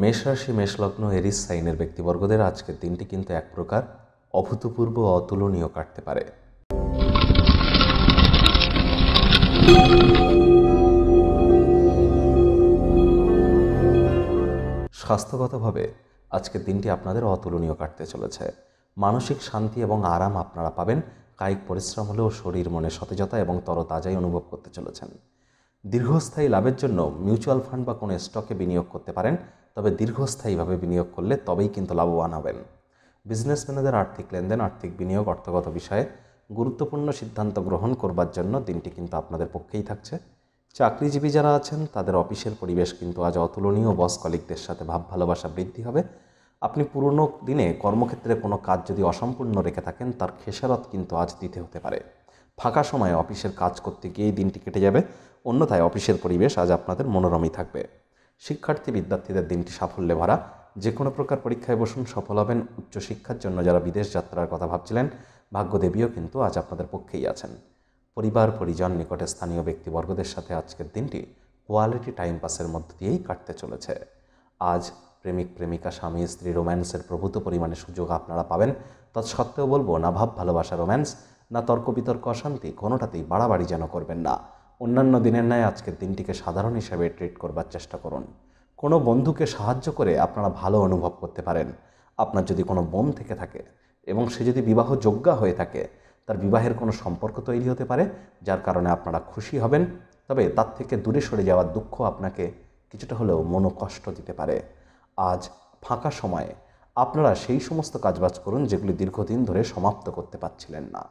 মেষ রাশি মেষলগ্ন এরিস সাইনের ব্যক্তিবর্গদের আজকের দিনটি কিন্তু এক প্রকার অভূতপূর্ব অতুলনীয় কাটতে পারে স্বাস্থ্যগতভাবে আজকের দিনটি আপনাদের অতুলনীয় কাটতে চলেছে মানসিক শান্তি এবং আরাম আপনারা পাবেন কায়িক পরিশ্রম হলেও শরীর মনে সতেজতা এবং তরতাজাই অনুভব করতে চলেছেন দীর্ঘস্থায়ী লাভের জন্য মিউচুয়াল ফান্ড বা কোনো স্টকে বিনিয়োগ করতে পারেন তবে দীর্ঘস্থায়ীভাবে বিনিয়োগ করলে তবেই কিন্তু লাভবান হবেন বিজনেসম্যানেদের আর্থিক লেনদেন আর্থিক বিনিয়োগ অর্থগত বিষয়ে গুরুত্বপূর্ণ সিদ্ধান্ত গ্রহণ করবার জন্য দিনটি কিন্তু আপনাদের পক্ষেই থাকছে চাকরিজীবী যারা আছেন তাদের অফিসের পরিবেশ কিন্তু আজ অতুলনীয় বস কলিকদের সাথে ভাব ভালোবাসা বৃদ্ধি হবে আপনি পুরনো দিনে কর্মক্ষেত্রে কোনো কাজ যদি অসম্পূর্ণ রেখে থাকেন তার খেসারত কিন্তু আজ দিতে হতে পারে ফাঁকা সময়ে অফিসের কাজ করতে গিয়ে দিনটি কেটে যাবে অন্যথায় অফিসের পরিবেশ আজ আপনাদের মনোরমই থাকবে শিক্ষার্থী বিদ্যার্থীদের দিনটি সাফল্যে ভরা যে কোনো প্রকার পরীক্ষায় বসুন সফল হবেন উচ্চশিক্ষার জন্য যারা বিদেশ যাত্রার কথা ভাবছিলেন ভাগ্যদেবীও কিন্তু আজ আপনাদের পক্ষেই আছেন পরিবার পরিজন নিকটে স্থানীয় ব্যক্তিবর্গদের সাথে আজকের দিনটি কোয়ালিটি টাইম পাসের মধ্য দিয়েই কাটতে চলেছে আজ প্রেমিক প্রেমিকা স্বামী স্ত্রী রোম্যান্সের প্রভূত পরিমাণে সুযোগ আপনারা পাবেন তৎসত্ত্বেও বলবো না ভাব ভালোবাসা রোম্যান্স না তর্ক বিতর্ক অশান্তি কোনোটাতেই বাড়াবাড়ি যেন করবেন না অন্যান্য দিনের ন্যায় আজকের দিনটিকে সাধারণ হিসাবে ট্রিট করবার চেষ্টা করুন কোনো বন্ধুকে সাহায্য করে আপনারা ভালো অনুভব করতে পারেন আপনার যদি কোনো বোন থেকে থাকে এবং সে যদি বিবাহ যোগ্যা হয়ে থাকে তার বিবাহের কোনো সম্পর্ক তৈরি হতে পারে যার কারণে আপনারা খুশি হবেন তবে তার থেকে দূরে সরে যাওয়ার দুঃখ আপনাকে কিছুটা হলেও মনোকষ্ট দিতে পারে আজ ফাঁকা সময়ে আপনারা সেই সমস্ত কাজবাজ করুন যেগুলি দীর্ঘদিন ধরে সমাপ্ত করতে পারছিলেন না